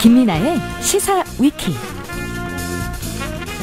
김미나의 시사 위키.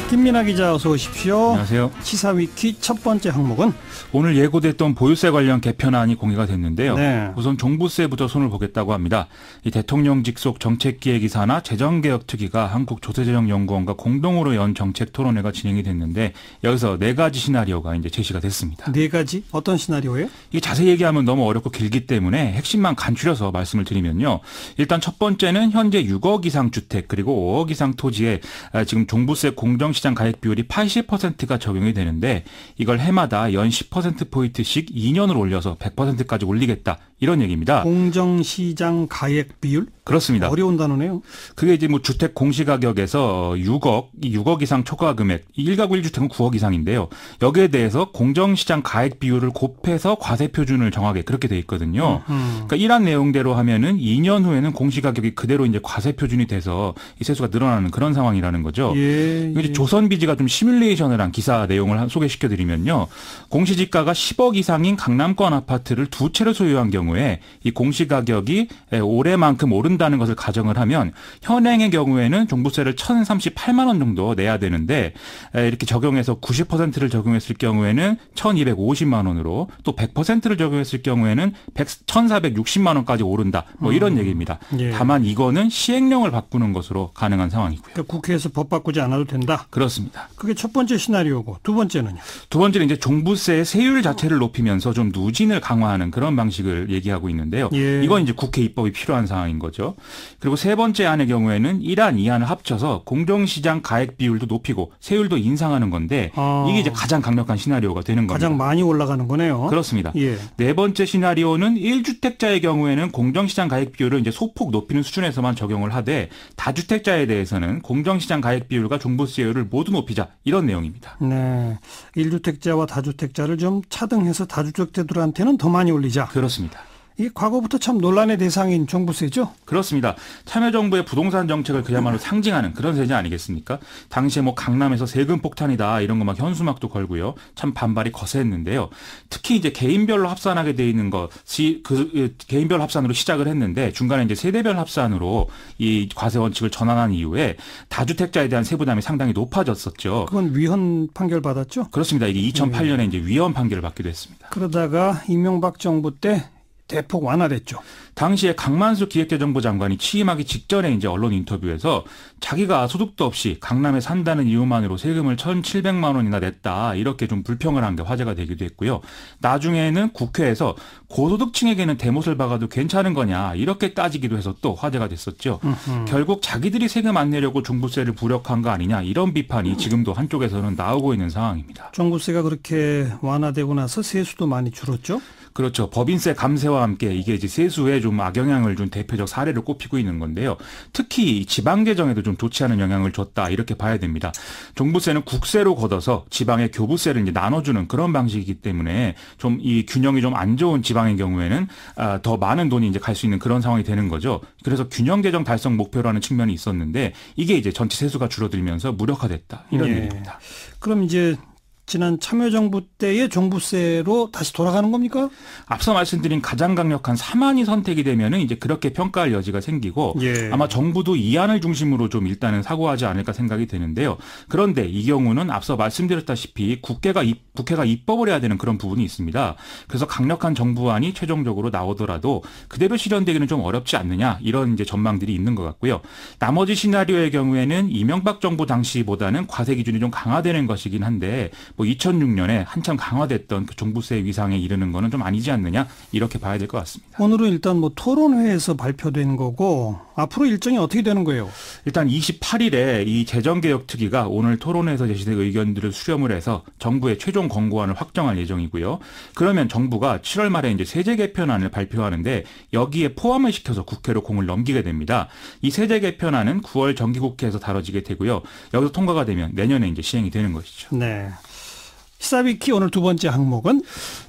김민아 기자 어서 오십시오. 안녕하세요. 시사위키 첫 번째 항목은 오늘 예고됐던 보유세 관련 개편안이 공개가 됐는데요. 네. 우선 종부세부터 손을 보겠다고 합니다. 이 대통령 직속 정책기획이사나 재정개혁특위가 한국조세재정연구원과 공동으로 연 정책 토론회가 진행이 됐는데 여기서 네 가지 시나리오가 이제 제시가 됐습니다. 네 가지? 어떤 시나리오예요? 이게 자세히 얘기하면 너무 어렵고 길기 때문에 핵심만 간추려서 말씀을 드리면요. 일단 첫 번째는 현재 6억 이상 주택 그리고 5억 이상 토지에 아, 지금 종부세 공정 시장 가액 비율이 80%가 적용이 되는데 이걸 해마다 연 10%포인트씩 2년을 올려서 100%까지 올리겠다. 이런 얘기입니다. 공정시장 가액 비율? 그렇습니다. 어려운 단어네요. 그게 이제 뭐 주택 공시가격에서 6억, 6억 이상 초과 금액, 1가구 1주택은 9억 이상인데요. 여기에 대해서 공정시장 가액 비율을 곱해서 과세 표준을 정하게 그렇게 돼 있거든요. 음, 음. 그러니까 이런 내용대로 하면은 2년 후에는 공시가격이 그대로 이제 과세 표준이 돼서 이 세수가 늘어나는 그런 상황이라는 거죠. 예, 예. 이제 조선비지가 좀 시뮬레이션을 한 기사 내용을 소개시켜 드리면요. 공시지가가 10억 이상인 강남권 아파트를 두 채를 소유한 경우에 이 공시가격이 올해만큼 오른 모른다는 것을 가정을 하면 현행의 경우에는 종부세를 1,038만 원 정도 내야 되는데 이렇게 적용해서 90%를 적용했을 경우에는 1,250만 원으로 또 100%를 적용했을 경우에는 1 1,460만 원까지 오른다. 뭐 이런 음. 얘기입니다. 예. 다만 이거는 시행령을 바꾸는 것으로 가능한 상황이고요. 그러니까 국회에서 법 바꾸지 않아도 된다. 그렇습니다. 그게 첫 번째 시나리오고 두 번째는요. 두 번째는 이제 종부세의 세율 자체를 높이면서 좀 누진을 강화하는 그런 방식을 얘기하고 있는데요. 예. 이건 이제 국회 입법이 필요한 상황인 거죠. 거죠. 그리고 세 번째 안의 경우에는 1안, 2안을 합쳐서 공정시장 가액 비율도 높이고 세율도 인상하는 건데 아. 이게 이제 가장 강력한 시나리오가 되는 겁니다. 가장 많이 올라가는 거네요. 그렇습니다. 예. 네 번째 시나리오는 1주택자의 경우에는 공정시장 가액 비율을 이제 소폭 높이는 수준에서만 적용을 하되 다주택자에 대해서는 공정시장 가액 비율과 종부세율을 모두 높이자 이런 내용입니다. 네. 1주택자와 다주택자를 좀 차등해서 다주택자들한테는 더 많이 올리자. 그렇습니다. 이 과거부터 참 논란의 대상인 종부세죠? 그렇습니다. 참여정부의 부동산 정책을 그야말로 상징하는 그런 세제 아니겠습니까? 당시에 뭐 강남에서 세금 폭탄이다 이런 거 막 현수막도 걸고요. 참 반발이 거세했는데요. 특히 이제 개인별로 합산하게 돼 있는 것그 예, 개인별 합산으로 시작을 했는데 중간에 이제 세대별 합산으로 이 과세 원칙을 전환한 이후에 다주택자에 대한 세부담이 상당히 높아졌었죠. 그건 위헌 판결 받았죠? 그렇습니다. 이게 2008년에 예. 이제 위헌 판결을 받기도 했습니다. 그러다가 이명박 정부 때 대폭 완화됐죠. 당시에 강만수 기획재정부 장관이 취임하기 직전에 이제 언론 인터뷰에서 자기가 소득도 없이 강남에 산다는 이유만으로 세금을 1,700만 원이나 냈다 이렇게 좀 불평을 한 게 화제가 되기도 했고요. 나중에는 국회에서 고소득층에게는 대못을 박아도 괜찮은 거냐 이렇게 따지기도 해서 또 화제가 됐었죠. 으흠. 결국 자기들이 세금 안 내려고 종부세를 부력한 거 아니냐 이런 비판이 지금도 한쪽에서는 나오고 있는 상황입니다. 종부세가 그렇게 완화되고 나서 세수도 많이 줄었죠? 그렇죠. 법인세 감세와 증가와 함께 이게 이제 세수에 좀 악영향을 준 대표적 사례를 꼽히고 있는 건데요. 특히 지방 재정에도 좀 좋지 않은 영향을 줬다 이렇게 봐야 됩니다. 종부세는 국세로 걷어서 지방의 교부세를 이제 나눠주는 그런 방식이기 때문에 좀 이 균형이 좀 안 좋은 지방의 경우에는 아, 더 많은 돈이 이제 갈 수 있는 그런 상황이 되는 거죠. 그래서 균형 재정 달성 목표라는 측면이 있었는데 이게 이제 전체 세수가 줄어들면서 무력화됐다 이런 예. 얘기입니다. 그럼 이제 지난 참여정부 때의 종부세로 다시 돌아가는 겁니까? 앞서 말씀드린 가장 강력한 사만이 선택이 되면은 이제 그렇게 평가할 여지가 생기고 예. 아마 정부도 이안을 중심으로 좀 일단은 사고하지 않을까 생각이 되는데요. 그런데 이 경우는 앞서 말씀드렸다시피 국회가 국회가 입법을 해야 되는 그런 부분이 있습니다. 그래서 강력한 정부안이 최종적으로 나오더라도 그대로 실현되기는 좀 어렵지 않느냐 이런 이제 전망들이 있는 것 같고요. 나머지 시나리오의 경우에는 이명박 정부 당시보다는 과세 기준이 좀 강화되는 것이긴 한데 뭐 2006년에 한참 강화됐던 그 종부세 위상에 이르는 거는 좀 아니지 않느냐 이렇게 봐야 될 것 같습니다. 오늘은 일단 뭐 토론회에서 발표된 거고 앞으로 일정이 어떻게 되는 거예요? 일단 28일에 이 재정개혁특위가 오늘 토론회에서 제시된 의견들을 수렴을 해서 정부의 최종 권고안을 확정할 예정이고요. 그러면 정부가 7월 말에 이제 세제 개편안을 발표하는데 여기에 포함을 시켜서 국회로 공을 넘기게 됩니다. 이 세제 개편안은 9월 정기국회에서 다뤄지게 되고요. 여기서 통과가 되면 내년에 이제 시행이 되는 것이죠. 네. 시사비키 오늘 두 번째 항목은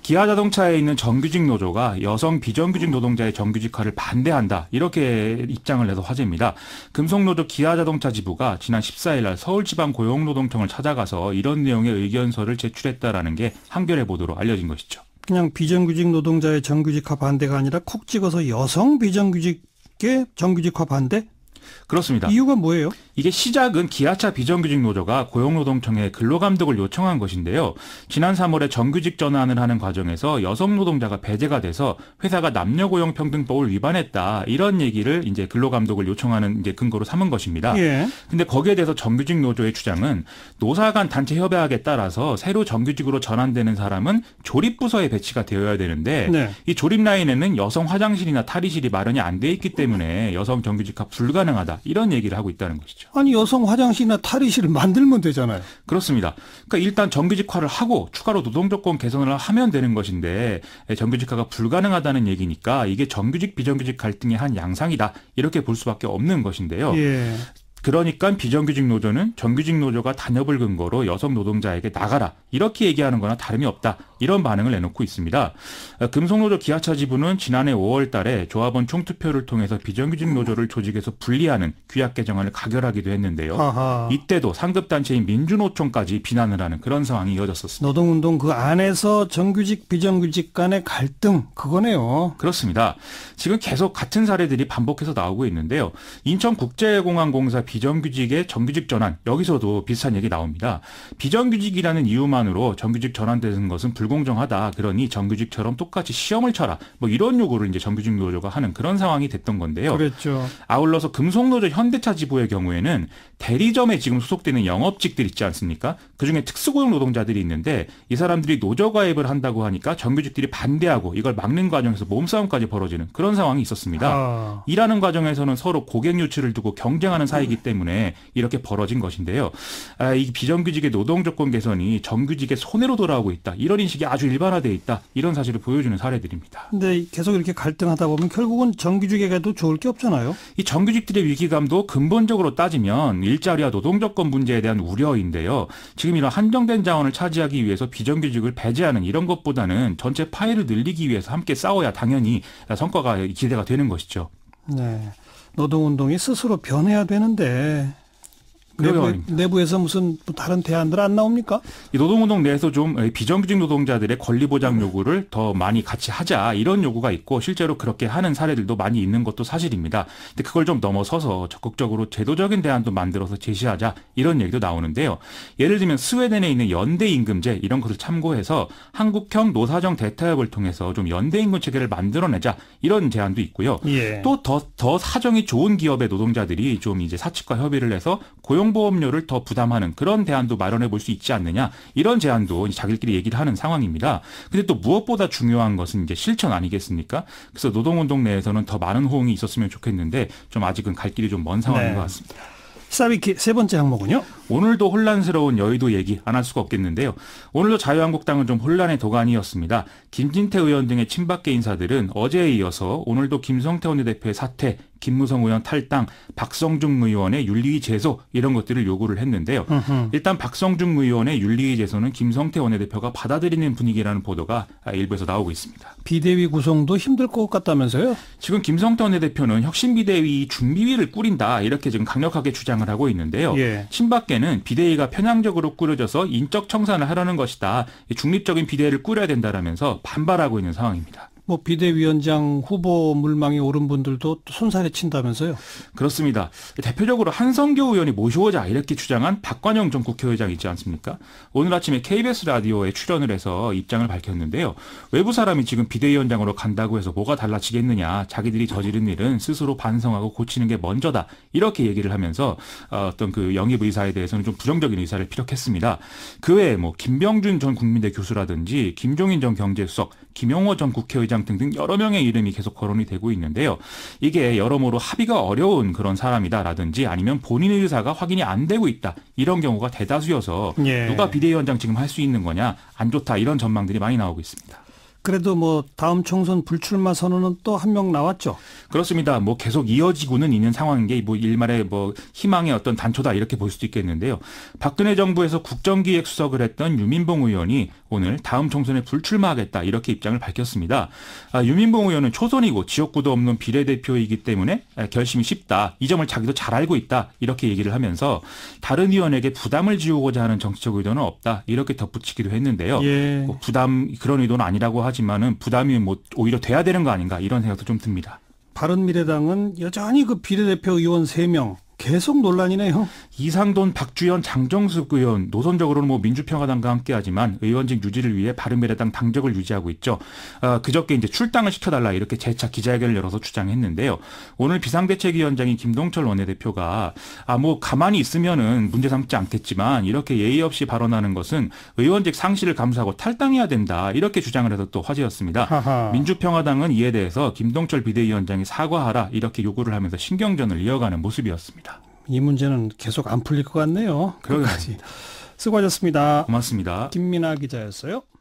기아 자동차에 있는 정규직 노조가 여성 비정규직 노동자의 정규직화를 반대한다. 이렇게 입장을 내서 화제입니다. 금속노조 기아 자동차 지부가 지난 14일 날 서울지방 고용노동청을 찾아가서 이런 내용의 의견서를 제출했다라는 게 한겨레 보도로 알려진 것이죠. 그냥 비정규직 노동자의 정규직화 반대가 아니라 콕 찍어서 여성 비정규직의 정규직화 반대 그렇습니다. 이유가 뭐예요? 이게 시작은 기아차 비정규직 노조가 고용노동청에 근로감독을 요청한 것인데요. 지난 3월에 정규직 전환을 하는 과정에서 여성 노동자가 배제가 돼서 회사가 남녀 고용 평등법을 위반했다 이런 얘기를 이제 근로감독을 요청하는 이제 근거로 삼은 것입니다. 예. 근데 거기에 대해서 정규직 노조의 주장은 노사간 단체 협약에 따라서 새로 정규직으로 전환되는 사람은 조립 부서에 배치가 되어야 되는데 네. 이 조립 라인에는 여성 화장실이나 탈의실이 마련이 안 돼 있기 때문에 여성 정규직화 불가능. 불가능하다 이런 얘기를 하고 있다는 것이죠. 아니 여성 화장실이나 탈의실을 만들면 되잖아요. 그렇습니다. 그러니까 일단 정규직화를 하고 추가로 노동조건 개선을 하면 되는 것인데 정규직화가 불가능하다는 얘기니까 이게 정규직 비정규직 갈등의 한 양상이다 이렇게 볼 수밖에 없는 것인데요. 예. 그러니까 비정규직 노조는 정규직 노조가 단협을 근거로 여성 노동자에게 나가라 이렇게 얘기하는 거나 다름이 없다 이런 반응을 내놓고 있습니다. 어, 금속노조 기아차 지부는 지난해 5월 달에 조합원 총투표를 통해서 비정규직 노조를 조직에서 분리하는 규약 개정안을 가결하기도 했는데요. 아하. 이때도 상급단체인 민주노총까지 비난을 하는 그런 상황이 이어졌었습니다. 노동운동 그 안에서 정규직 비정규직 간의 갈등 그거네요. 그렇습니다. 지금 계속 같은 사례들이 반복해서 나오고 있는데요. 인천국제공항공사 비정규직의 정규직 전환 여기서도 비슷한 얘기 나옵니다. 비정규직이라는 이유만으로 정규직 전환되는 것은 불가능합니다 불공정하다. 그러니 정규직처럼 똑같이 시험을 쳐라. 뭐 이런 요구를 이제 정규직 노조가 하는 그런 상황이 됐던 건데요. 그렇죠. 아울러서 금속노조 현대차 지부의 경우에는 대리점에 지금 소속되는 영업직들 있지 않습니까? 그중에 특수고용 노동자들이 있는데 이 사람들이 노조 가입을 한다고 하니까 정규직들이 반대하고 이걸 막는 과정에서 몸싸움까지 벌어지는 그런 상황이 있었습니다. 아. 일하는 과정에서는 서로 고객 유치를 두고 경쟁하는 사이이기 때문에 이렇게 벌어진 것인데요. 아, 이 비정규직의 노동 조건 개선이 정규직의 손해로 돌아오고 있다. 이런 인식 방식이 아주 일반화되어 있다 이런 사실을 보여주는 사례들입니다. 근데 계속 이렇게 갈등하다 보면 결국은 정규직에 가도 좋을 게 없잖아요. 이 정규직들의 위기감도 근본적으로 따지면 일자리와 노동조건 문제에 대한 우려인데요. 지금 이런 한정된 자원을 차지하기 위해서 비정규직을 배제하는 이런 것보다는 전체 파일을 늘리기 위해서 함께 싸워야 당연히 성과가 기대가 되는 것이죠. 네. 노동운동이 스스로 변해야 되는데 내부, 내부에서 무슨 다른 대안들 안 나옵니까? 이 노동운동 내에서 좀 비정규직 노동자들의 권리 보장 네. 요구를 더 많이 같이 하자 이런 요구가 있고 실제로 그렇게 하는 사례들도 많이 있는 것도 사실입니다. 근데 그걸 좀 넘어서서 적극적으로 제도적인 대안도 만들어서 제시하자 이런 얘기도 나오는데요. 예를 들면 스웨덴에 있는 연대 임금제 이런 것을 참고해서 한국형 노사정 대타협을 통해서 좀 연대 임금 체계를 만들어내자 이런 제안도 있고요. 예. 또더더 더 사정이 좋은 기업의 노동자들이 좀 이제 사측과 협의를 해서 고용 고용보험료를 더 부담하는 그런 대안도 마련해 볼 수 있지 않느냐 이런 제안도 자기들끼리 얘기를 하는 상황입니다. 근데 또 무엇보다 중요한 것은 이제 실천 아니겠습니까? 그래서 노동운동 내에서는 더 많은 호응이 있었으면 좋겠는데 좀 아직은 갈 길이 좀 먼 상황인 네. 것 같습니다. 사비키 세 번째 항목은요? 오늘도 혼란스러운 여의도 얘기 안 할 수가 없겠는데요. 오늘도 자유한국당은 좀 혼란의 도가니였습니다. 김진태 의원 등의 친박계 인사들은 어제에 이어서 오늘도 김성태 원내대표의 사퇴 김무성 의원 탈당, 박성중 의원의 윤리위 제소 이런 것들을 요구를 했는데요. 으흠. 일단 박성중 의원의 윤리위 제소는 김성태 원내대표가 받아들이는 분위기라는 보도가 일부에서 나오고 있습니다. 비대위 구성도 힘들 것 같다면서요? 지금 김성태 원내대표는 혁신 비대위 준비위를 꾸린다 이렇게 지금 강력하게 주장을 하고 있는데요. 예. 친박계는 비대위가 편향적으로 꾸려져서 인적 청산을 하라는 것이다. 중립적인 비대위를 꾸려야 된다라면서 반발하고 있는 상황입니다. 뭐 비대위원장 후보 물망에 오른 분들도 손살에 친다면서요? 그렇습니다. 대표적으로 한성교 의원이 모셔오자 이렇게 주장한 박관영 전 국회의장 있지 않습니까? 오늘 아침에 KBS 라디오에 출연을 해서 입장을 밝혔는데요. 외부 사람이 지금 비대위원장으로 간다고 해서 뭐가 달라지겠느냐? 자기들이 저지른 일은 스스로 반성하고 고치는 게 먼저다. 이렇게 얘기를 하면서 어, 어떤 그 영입 의사에 대해서는 좀 부정적인 의사를 피력했습니다. 그 외에 뭐 김병준 전 국민대 교수라든지 김종인 전 경제수석, 김영호 전 국회의장 부회장 등등 여러 명의 이름이 계속 거론이 되고 있는데요. 이게 여러모로 합의가 어려운 그런 사람이다라든지 아니면 본인 의사가 확인이 안 되고 있다 이런 경우가 대다수여서 예. 누가 비대위원장 지금 할 수 있는 거냐 안 좋다 이런 전망들이 많이 나오고 있습니다. 그래도 뭐 다음 총선 불출마 선언은 또 한 명 나왔죠. 그렇습니다. 뭐 계속 이어지고는 있는 상황인 게 뭐 일말의 뭐 희망의 어떤 단초다 이렇게 볼 수도 있겠는데요. 박근혜 정부에서 국정기획수석을 했던 유민봉 의원이 오늘 다음 총선에 불출마하겠다 이렇게 입장을 밝혔습니다. 아, 유민봉 의원은 초선이고 지역구도 없는 비례대표이기 때문에 아, 결심이 쉽다. 이 점을 자기도 잘 알고 있다 이렇게 얘기를 하면서 다른 의원에게 부담을 지우고자 하는 정치적 의도는 없다 이렇게 덧붙이기도 했는데요. 예. 뭐 부담 그런 의도는 아니라고 하죠. 하지만은 부담이 뭐 오히려 돼야 되는 거 아닌가 이런 생각도 좀 듭니다. 바른미래당은 여전히 그 비례대표 의원 3명 계속 논란이네요. 이상돈, 박주현, 장정숙 의원 노선적으로는 뭐 민주평화당과 함께하지만 의원직 유지를 위해 바른미래당 당적을 유지하고 있죠. 아, 그저께 이제 출당을 시켜달라 이렇게 재차 기자회견을 열어서 주장했는데요. 오늘 비상대책위원장인 김동철 원내대표가 아뭐 가만히 있으면은 문제 삼지 않겠지만 이렇게 예의 없이 발언하는 것은 의원직 상실을 감수하고 탈당해야 된다 이렇게 주장을 해서 또 화제였습니다. 하하. 민주평화당은 이에 대해서 김동철 비대위원장이 사과하라 이렇게 요구를 하면서 신경전을 이어가는 모습이었습니다. 이 문제는 계속 안 풀릴 것 같네요. 그러겠습니다. 수고하셨습니다. 고맙습니다. 김민아 기자였어요.